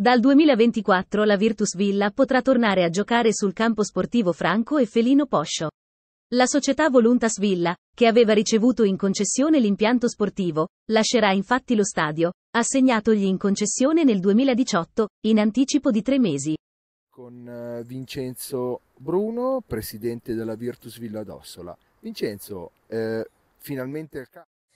Dal 2024 la Virtus Villa potrà tornare a giocare sul campo sportivo Franco e Felino Poscio. La società Voluntas Villa, che aveva ricevuto in concessione l'impianto sportivo, lascerà infatti lo stadio, assegnatogli in concessione nel 2018, in anticipo di tre mesi. Con eh, Vincenzo Bruno, presidente della Virtus Villa d'Ossola. Vincenzo, eh, finalmente...